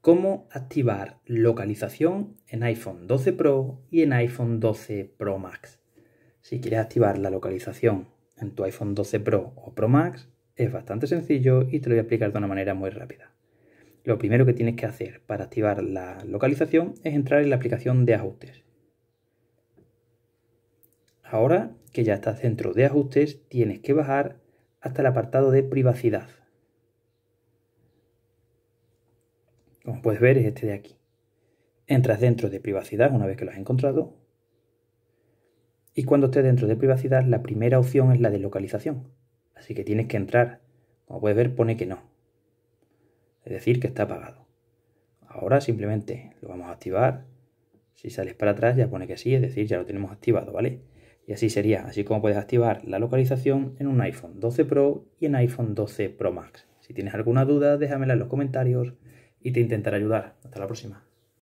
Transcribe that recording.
cómo activar localización en iPhone 12 Pro y en iPhone 12 Pro Max. Si quieres activar la localización en tu iPhone 12 Pro o Pro Max, es bastante sencillo y te lo voy a explicar de una manera muy rápida. Lo primero que tienes que hacer para activar la localización es entrar en la aplicación de ajustes. Ahora que ya estás dentro de ajustes, tienes que bajar hasta el apartado de privacidad. como puedes ver, es este de aquí. Entras dentro de privacidad una vez que lo has encontrado. Y cuando estés dentro de privacidad, la primera opción es la de localización. Así que tienes que entrar. Como puedes ver, pone que no. Es decir, que está apagado. Ahora simplemente lo vamos a activar. Si sales para atrás ya pone que sí, es decir, ya lo tenemos activado, ¿vale? Y así sería, así como puedes activar la localización en un iPhone 12 Pro y en iPhone 12 Pro Max. Si tienes alguna duda, déjamela en los comentarios y te intentaré ayudar. Hasta la próxima.